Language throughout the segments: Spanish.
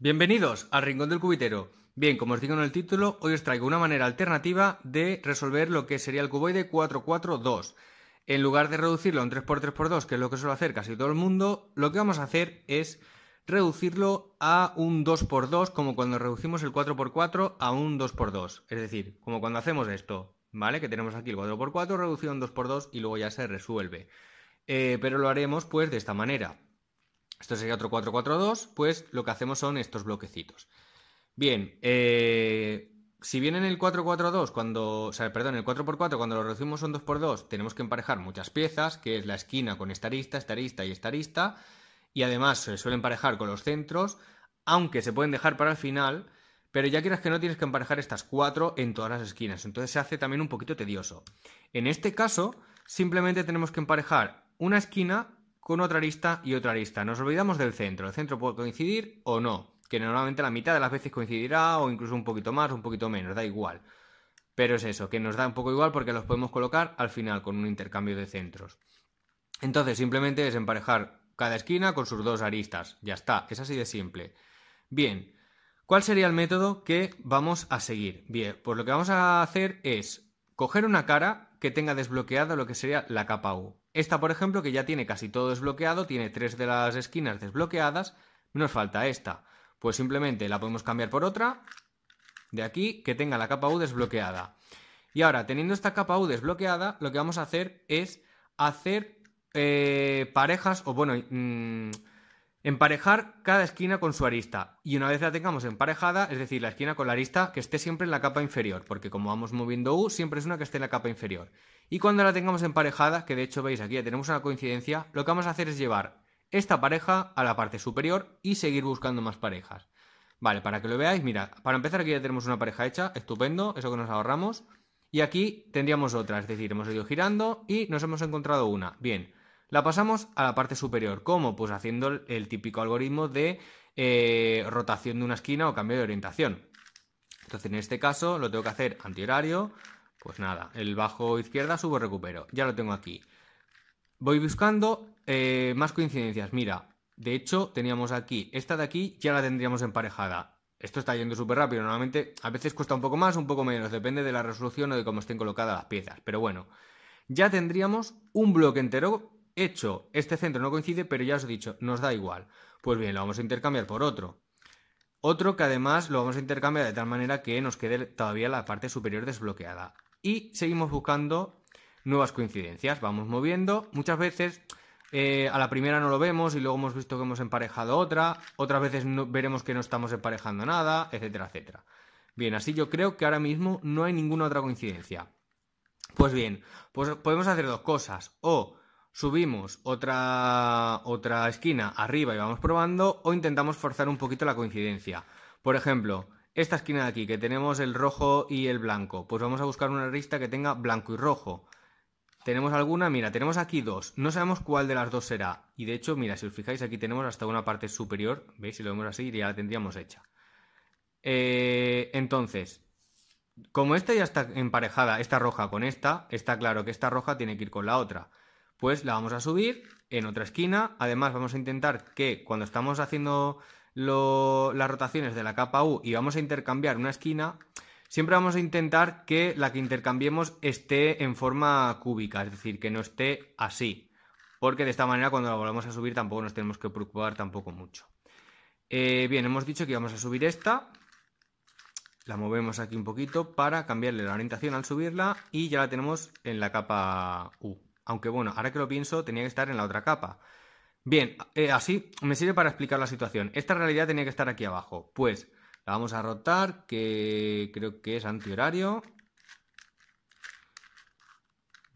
Bienvenidos al Rincón del Cubitero. Bien, como os digo en el título, hoy os traigo una manera alternativa de resolver lo que sería el cuboide 442. En lugar de reducirlo a un 3x3x2, que es lo que suele hacer casi todo el mundo, lo que vamos a hacer es reducirlo a un 2x2, como cuando reducimos el 4x4 a un 2x2. Es decir, como cuando hacemos esto, ¿vale? Que tenemos aquí el 4x4 reducido a 2x2 y luego ya se resuelve. Eh, pero lo haremos pues de esta manera esto sería otro 4-4-2, pues lo que hacemos son estos bloquecitos. Bien, eh, si bien en el 442, cuando, o sea, perdón, el 4x4, cuando lo reducimos son 2x2, tenemos que emparejar muchas piezas, que es la esquina con esta arista, esta arista y esta arista, y además se suele emparejar con los centros, aunque se pueden dejar para el final, pero ya quieras que no tienes que emparejar estas cuatro en todas las esquinas, entonces se hace también un poquito tedioso. En este caso, simplemente tenemos que emparejar una esquina con otra arista y otra arista. Nos olvidamos del centro. El centro puede coincidir o no, que normalmente la mitad de las veces coincidirá o incluso un poquito más, un poquito menos, da igual. Pero es eso, que nos da un poco igual porque los podemos colocar al final con un intercambio de centros. Entonces simplemente es emparejar cada esquina con sus dos aristas. Ya está, es así de simple. Bien, ¿cuál sería el método que vamos a seguir? Bien, pues lo que vamos a hacer es coger una cara que tenga desbloqueada lo que sería la capa U. Esta, por ejemplo, que ya tiene casi todo desbloqueado, tiene tres de las esquinas desbloqueadas, nos falta esta. Pues simplemente la podemos cambiar por otra de aquí que tenga la capa U desbloqueada. Y ahora, teniendo esta capa U desbloqueada, lo que vamos a hacer es hacer eh, parejas o, bueno, mm, Emparejar cada esquina con su arista y una vez la tengamos emparejada, es decir, la esquina con la arista que esté siempre en la capa inferior, porque como vamos moviendo U, siempre es una que esté en la capa inferior. Y cuando la tengamos emparejada, que de hecho veis aquí ya tenemos una coincidencia, lo que vamos a hacer es llevar esta pareja a la parte superior y seguir buscando más parejas. Vale, para que lo veáis, mira, para empezar aquí ya tenemos una pareja hecha, estupendo, eso que nos ahorramos. Y aquí tendríamos otra, es decir, hemos ido girando y nos hemos encontrado una. Bien, la pasamos a la parte superior. ¿Cómo? Pues haciendo el típico algoritmo de eh, rotación de una esquina o cambio de orientación. Entonces, en este caso, lo tengo que hacer antihorario. Pues nada, el bajo izquierda, subo, recupero. Ya lo tengo aquí. Voy buscando eh, más coincidencias. Mira, de hecho, teníamos aquí, esta de aquí ya la tendríamos emparejada. Esto está yendo súper rápido. Normalmente, a veces cuesta un poco más, un poco menos. Depende de la resolución o de cómo estén colocadas las piezas. Pero bueno, ya tendríamos un bloque entero hecho, este centro no coincide, pero ya os he dicho, nos da igual. Pues bien, lo vamos a intercambiar por otro. Otro que además lo vamos a intercambiar de tal manera que nos quede todavía la parte superior desbloqueada. Y seguimos buscando nuevas coincidencias, vamos moviendo. Muchas veces eh, a la primera no lo vemos y luego hemos visto que hemos emparejado otra, otras veces veremos que no estamos emparejando nada, etcétera, etcétera. Bien, así yo creo que ahora mismo no hay ninguna otra coincidencia. Pues bien, pues podemos hacer dos cosas. O subimos otra, otra esquina arriba y vamos probando o intentamos forzar un poquito la coincidencia. Por ejemplo, esta esquina de aquí que tenemos el rojo y el blanco, pues vamos a buscar una arista que tenga blanco y rojo. Tenemos alguna, mira, tenemos aquí dos, no sabemos cuál de las dos será. Y de hecho, mira, si os fijáis, aquí tenemos hasta una parte superior, ¿veis? Si lo vemos así, ya la tendríamos hecha. Eh, entonces, como esta ya está emparejada, esta roja con esta, está claro que esta roja tiene que ir con la otra pues la vamos a subir en otra esquina. Además, vamos a intentar que cuando estamos haciendo las rotaciones de la capa U y vamos a intercambiar una esquina, siempre vamos a intentar que la que intercambiemos esté en forma cúbica, es decir, que no esté así. Porque de esta manera cuando la volvamos a subir tampoco nos tenemos que preocupar tampoco mucho. Eh, bien, hemos dicho que vamos a subir esta. La movemos aquí un poquito para cambiarle la orientación al subirla y ya la tenemos en la capa U. Aunque bueno, ahora que lo pienso, tenía que estar en la otra capa. Bien, eh, así me sirve para explicar la situación. Esta realidad tenía que estar aquí abajo. Pues la vamos a rotar, que creo que es antihorario.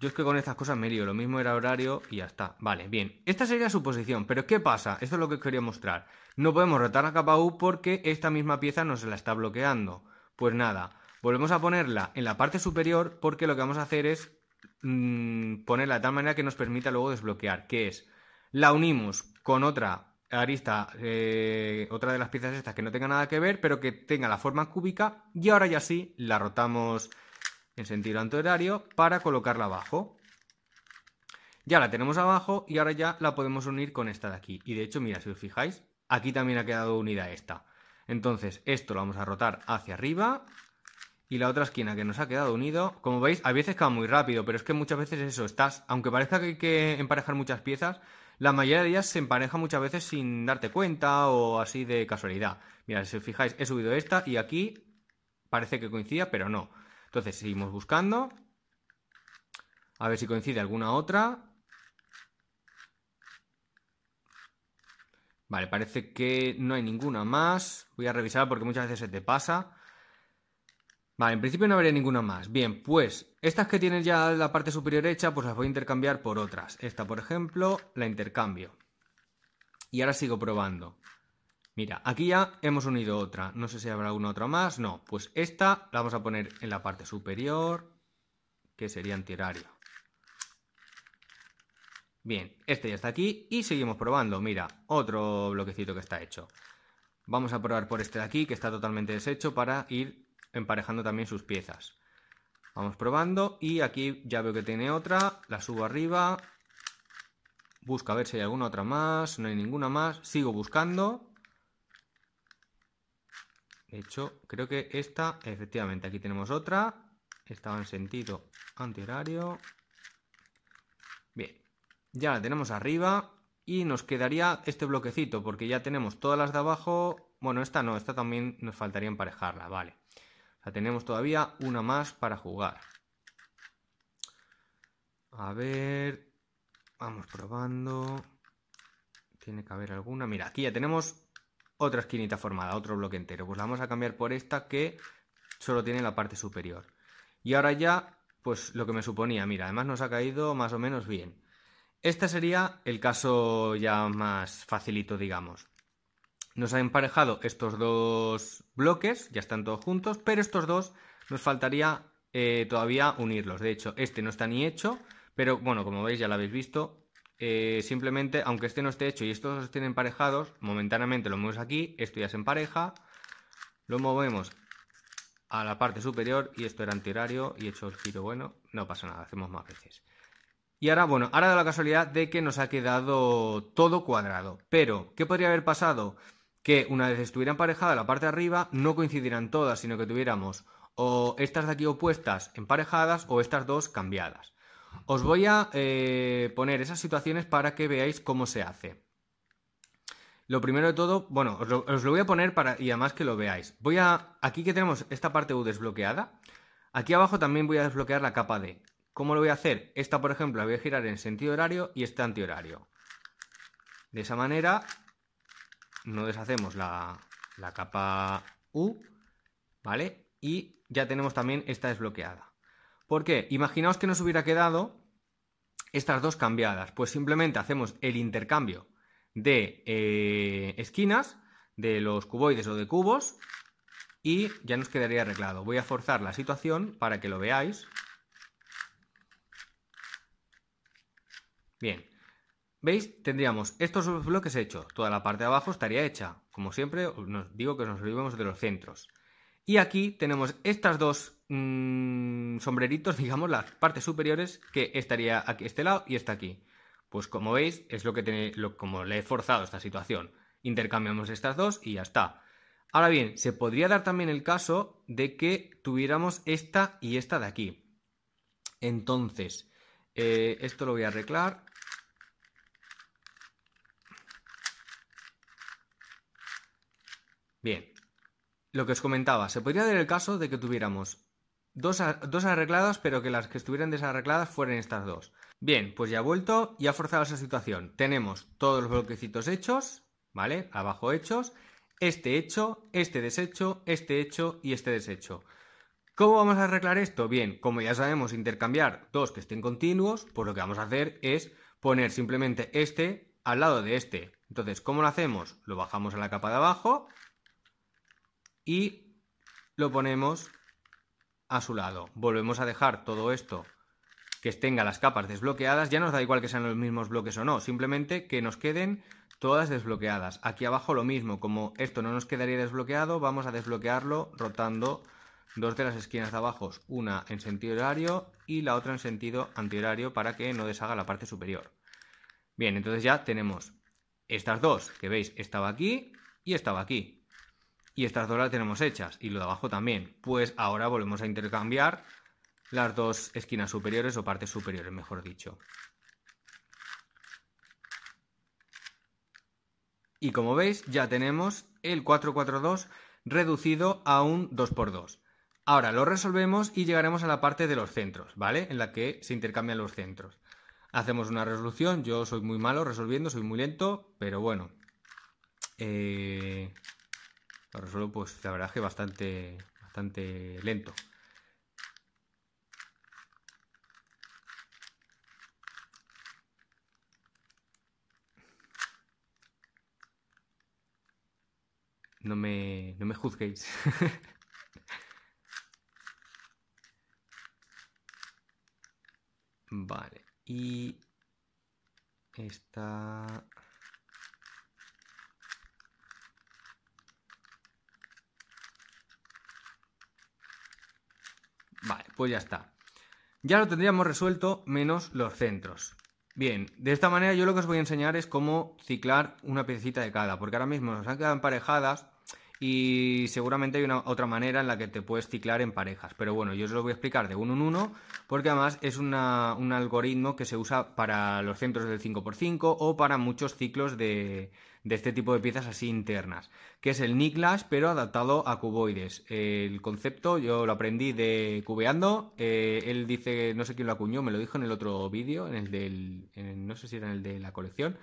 Yo es que con estas cosas me lío, lo mismo era horario y ya está. Vale, bien. Esta sería su posición, pero ¿qué pasa? Esto es lo que os quería mostrar. No podemos rotar la capa U porque esta misma pieza nos la está bloqueando. Pues nada, volvemos a ponerla en la parte superior porque lo que vamos a hacer es Mm, ponerla de tal manera que nos permita luego desbloquear, que es, la unimos con otra arista, eh, otra de las piezas estas que no tenga nada que ver, pero que tenga la forma cúbica, y ahora ya sí la rotamos en sentido antihorario para colocarla abajo. Ya la tenemos abajo y ahora ya la podemos unir con esta de aquí. Y de hecho, mira, si os fijáis, aquí también ha quedado unida esta. Entonces, esto lo vamos a rotar hacia arriba, y la otra esquina que nos ha quedado unido. Como veis, a veces cae muy rápido, pero es que muchas veces eso, estás, aunque parezca que hay que emparejar muchas piezas, la mayoría de ellas se empareja muchas veces sin darte cuenta o así de casualidad. Mira, si os fijáis, he subido esta y aquí parece que coincida, pero no. Entonces seguimos buscando. A ver si coincide alguna otra. Vale, parece que no hay ninguna más. Voy a revisar porque muchas veces se te pasa. Vale, en principio no habría ninguna más. Bien, pues estas que tienen ya la parte superior hecha, pues las voy a intercambiar por otras. Esta, por ejemplo, la intercambio. Y ahora sigo probando. Mira, aquí ya hemos unido otra. No sé si habrá alguna otra más. No, pues esta la vamos a poner en la parte superior, que sería antihorario. Bien, este ya está aquí y seguimos probando. Mira, otro bloquecito que está hecho. Vamos a probar por este de aquí, que está totalmente deshecho, para ir emparejando también sus piezas. Vamos probando y aquí ya veo que tiene otra, la subo arriba, busco a ver si hay alguna otra más, no hay ninguna más, sigo buscando. De hecho, creo que esta, efectivamente, aquí tenemos otra, estaba en sentido antihorario. Bien, ya la tenemos arriba y nos quedaría este bloquecito porque ya tenemos todas las de abajo. Bueno, esta no, esta también nos faltaría emparejarla, vale tenemos todavía una más para jugar. A ver, vamos probando. Tiene que haber alguna. Mira, aquí ya tenemos otra esquinita formada, otro bloque entero. Pues la vamos a cambiar por esta que solo tiene la parte superior. Y ahora ya, pues lo que me suponía, mira, además nos ha caído más o menos bien. Este sería el caso ya más facilito, digamos. Nos ha emparejado estos dos bloques, ya están todos juntos, pero estos dos nos faltaría eh, todavía unirlos. De hecho, este no está ni hecho, pero bueno, como veis ya lo habéis visto, eh, simplemente, aunque este no esté hecho y estos dos estén emparejados, momentáneamente lo movemos aquí, esto ya se empareja, lo movemos a la parte superior y esto era antihorario y he hecho el giro bueno, no pasa nada, hacemos más veces. Y ahora, bueno, ahora da la casualidad de que nos ha quedado todo cuadrado, pero ¿qué podría haber pasado? que una vez estuviera emparejada la parte de arriba, no coincidirán todas, sino que tuviéramos o estas de aquí opuestas emparejadas o estas dos cambiadas. Os voy a eh, poner esas situaciones para que veáis cómo se hace. Lo primero de todo, bueno, os lo, voy a poner para, y además que lo veáis. Voy a, aquí que tenemos esta parte U desbloqueada, aquí abajo también voy a desbloquear la capa D. ¿Cómo lo voy a hacer? Esta, por ejemplo, la voy a girar en sentido horario y esta antihorario. De esa manera no deshacemos la, capa U, ¿vale? Y ya tenemos también esta desbloqueada. ¿Por qué? Imaginaos que nos hubiera quedado estas dos cambiadas. Pues simplemente hacemos el intercambio de eh, esquinas, de los cuboides o de cubos, y ya nos quedaría arreglado. Voy a forzar la situación para que lo veáis. Bien, ¿Veis? Tendríamos estos bloques hechos. Toda la parte de abajo estaría hecha. Como siempre, os digo que nos olvidemos de los centros. Y aquí tenemos estas dos mm, sombreritos, digamos, las partes superiores, que estaría aquí, este lado y esta aquí. Pues como veis, es lo que tiene, lo, como le he forzado esta situación. Intercambiamos estas dos y ya está. Ahora bien, se podría dar también el caso de que tuviéramos esta y esta de aquí. Entonces, eh, esto lo voy a arreglar Bien, lo que os comentaba, se podría dar el caso de que tuviéramos dos, arregladas, pero que las que estuvieran desarregladas fueran estas dos. Bien, pues ya ha vuelto y ha forzado esa situación. Tenemos todos los bloquecitos hechos, ¿vale? Abajo hechos, este hecho, este deshecho, este hecho y este deshecho. ¿Cómo vamos a arreglar esto? Bien, como ya sabemos intercambiar dos que estén continuos, pues lo que vamos a hacer es poner simplemente este al lado de este. Entonces, ¿cómo lo hacemos? Lo bajamos a la capa de abajo, y lo ponemos a su lado. Volvemos a dejar todo esto que tenga las capas desbloqueadas. Ya nos da igual que sean los mismos bloques o no, simplemente que nos queden todas desbloqueadas. Aquí abajo lo mismo, como esto no nos quedaría desbloqueado, vamos a desbloquearlo rotando dos de las esquinas de abajo, una en sentido horario y la otra en sentido antihorario para que no deshaga la parte superior. Bien, entonces ya tenemos estas dos, que veis, estaba aquí y estaba aquí y estas dos las tenemos hechas y lo de abajo también. Pues ahora volvemos a intercambiar las dos esquinas superiores o partes superiores, mejor dicho. Y como veis, ya tenemos el 442 reducido a un 2x2. Ahora lo resolvemos y llegaremos a la parte de los centros, ¿vale? En la que se intercambian los centros. Hacemos una resolución, yo soy muy malo resolviendo, soy muy lento, pero bueno. Eh lo solo pues la verdad es que bastante, bastante lento. No me, no me juzguéis. vale. Y esta pues ya está. Ya lo tendríamos resuelto menos los centros. Bien, de esta manera yo lo que os voy a enseñar es cómo ciclar una piecita de cada, porque ahora mismo nos han quedado emparejadas y seguramente hay una otra manera en la que te puedes ciclar en parejas. Pero bueno, yo os lo voy a explicar de uno en uno, porque además es un algoritmo que se usa para los centros del 5x5 o para muchos ciclos de, este tipo de piezas así internas, que es el Niklas, pero adaptado a cuboides. El concepto yo lo aprendí de Cubeando, eh, él dice, no sé quién lo acuñó, me lo dijo en el otro vídeo, en el del, no sé si era en el de la colección,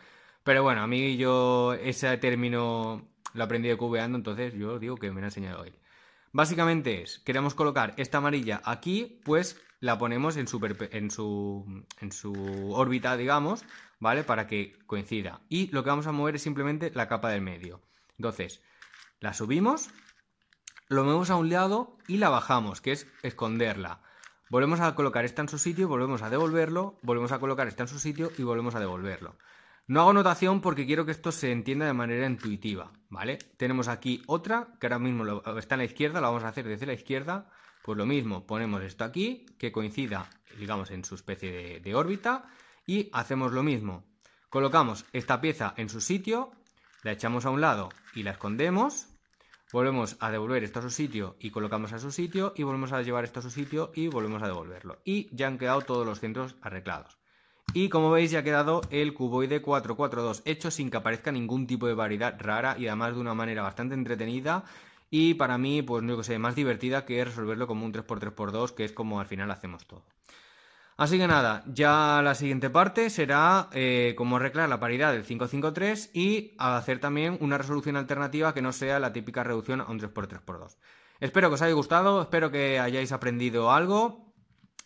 pero bueno, a mí yo ese término lo aprendí de cubeando, entonces yo digo que me lo ha enseñado hoy. Básicamente es, queremos colocar esta amarilla aquí, pues la ponemos en su, en su, en su órbita, digamos, ¿vale? Para que coincida. Y lo que vamos a mover es simplemente la capa del medio. Entonces, la subimos, lo movemos a un lado y la bajamos, que es esconderla. Volvemos a colocar esta en su sitio, volvemos a devolverlo, volvemos a colocar esta en su sitio y volvemos a devolverlo. No hago notación porque quiero que esto se entienda de manera intuitiva, ¿vale? Tenemos aquí otra, que ahora mismo está en la izquierda, la vamos a hacer desde la izquierda. Pues lo mismo, ponemos esto aquí, que coincida, digamos, en su especie de, de órbita, y hacemos lo mismo. Colocamos esta pieza en su sitio, la echamos a un lado y la escondemos, volvemos a devolver esto a su sitio y colocamos a su sitio y volvemos a llevar esto a su sitio y volvemos a devolverlo. Y ya han quedado todos los centros arreglados. Y como veis ya ha quedado el cuboide 442 hecho sin que aparezca ningún tipo de variedad rara y además de una manera bastante entretenida y para mí, pues no sé, más divertida que resolverlo como un 3x3x2, que es como al final hacemos todo. Así que nada, ya la siguiente parte será como eh, cómo arreglar la paridad del 553 y hacer también una resolución alternativa que no sea la típica reducción a un 3x3x2. Espero que os haya gustado, espero que hayáis aprendido algo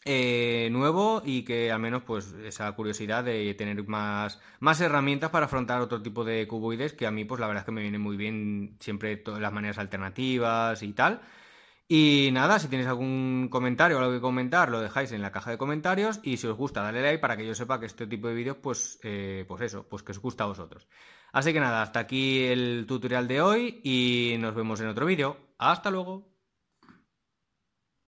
eh, nuevo y que al menos pues esa curiosidad de tener más, más herramientas para afrontar otro tipo de cuboides que a mí pues la verdad es que me viene muy bien siempre todas las maneras alternativas y tal. Y nada, si tienes algún comentario o algo que comentar, lo dejáis en la caja de comentarios y si os gusta, dale like para que yo sepa que este tipo de vídeos pues, eh, pues eso, pues que os gusta a vosotros. Así que nada, hasta aquí el tutorial de hoy y nos vemos en otro vídeo. Hasta luego.